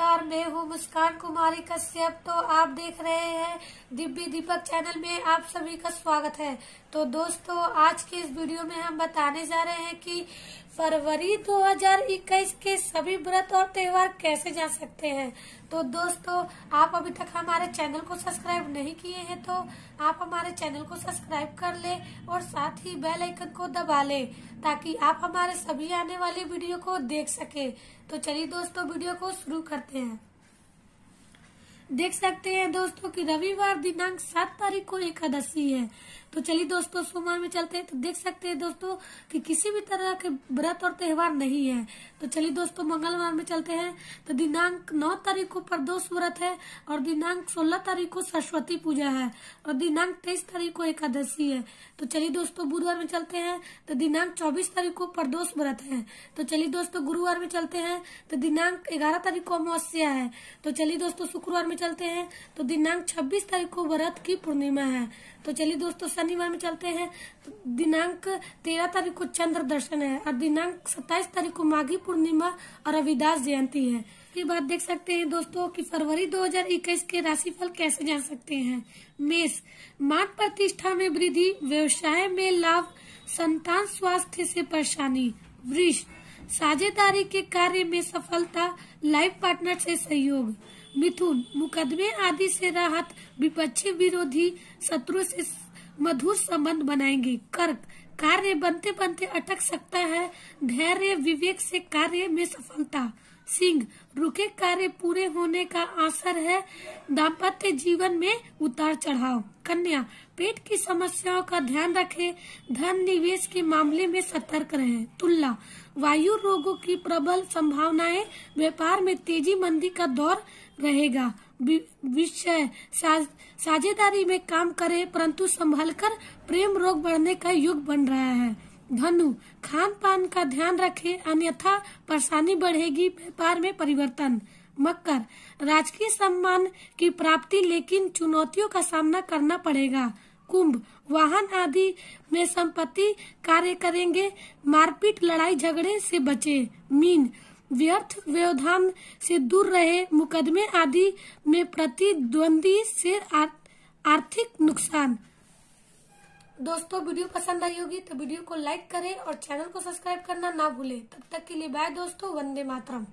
नमस्कार मैं हूँ मुस्कान कुमारी कश्यप तो आप देख रहे हैं दिव्य दीपक चैनल में आप सभी का स्वागत है तो दोस्तों आज के इस वीडियो में हम बताने जा रहे हैं कि फरवरी 2021 के सभी व्रत और त्योहार कैसे जा सकते हैं तो दोस्तों आप अभी तक हमारे चैनल को सब्सक्राइब नहीं किए हैं तो आप हमारे चैनल को सब्सक्राइब कर लें और साथ ही बेल आइकन को दबा लें ताकि आप हमारे सभी आने वाली वीडियो को देख सके तो चलिए दोस्तों वीडियो को शुरू करते हैं देख सकते हैं दोस्तों कि रविवार दिनांक सात तारीख को एकादशी है तो चलिए दोस्तों सोमवार में चलते हैं तो देख सकते हैं दोस्तों कि किसी भी तरह के व्रत और त्योहार नहीं है तो चलिए दोस्तों मंगलवार में चलते हैं तो दिनांक नौ तारीख को प्रदोष व्रत है और दिनांक सोलह तारीख को सरस्वती पूजा है और दिनांक तेईस तारीख को एकादशी है तो चलिए दोस्तों बुधवार में चलते हैं तो दिनांक चौबीस तारीख को प्रदोष व्रत है तो चलिए दोस्तों गुरुवार में चलते हैं तो दिनांक ग्यारह तारीख को अमावस्या है तो चलिए दोस्तों शुक्रवार में चलते हैं तो दिनांक 26 तारीख को व्रत की पूर्णिमा है तो चलिए दोस्तों शनिवार में चलते हैं तो दिनांक 13 तारीख को चंद्र दर्शन है और दिनांक 27 तारीख को माघी पूर्णिमा और रविदास जयंती है ये बात देख सकते हैं दोस्तों कि फरवरी 2021 के राशिफल कैसे जान सकते हैं मेष मान प्रतिष्ठा में वृद्धि व्यवसाय में लाभ संतान स्वास्थ्य से परेशानी वृक्ष साझेदारी के कार्य में सफलता लाइफ पार्टनर से सहयोग मिथुन मुकदमे आदि से राहत विपक्षी विरोधी शत्रु से मधुर संबंध बनाएंगे कर्क कार्य बनते बनते अटक सकता है धैर्य विवेक से कार्य में सफलता सिंह रुके कार्य पूरे होने का असर है दाम्पत्य जीवन में उतार चढ़ाव कन्या पेट की समस्याओं का ध्यान रखें धन निवेश के मामले में सतर्क रहें तुलना वायु रोगों की प्रबल संभावनाएं व्यापार में तेजी मंदी का दौर रहेगा विषय साझेदारी में काम करें परंतु संभल कर प्रेम रोग बढ़ने का युग बन रहा है धनु खान पान का ध्यान रखें अन्यथा परेशानी बढ़ेगी व्यापार में परिवर्तन मकर राजकीय सम्मान की प्राप्ति लेकिन चुनौतियों का सामना करना पड़ेगा कुंभ वाहन आदि में संपत्ति कार्य करेंगे मारपीट लड़ाई झगड़े से बचे मीन व्यर्थ व्यवधान से दूर रहे मुकदमे आदि में प्रतिद्वंदी से आर्थिक नुकसान दोस्तों वीडियो पसंद आई होगी तो वीडियो को लाइक करें और चैनल को सब्सक्राइब करना ना भूलें तब तक के लिए बाय दोस्तों वंदे मातरम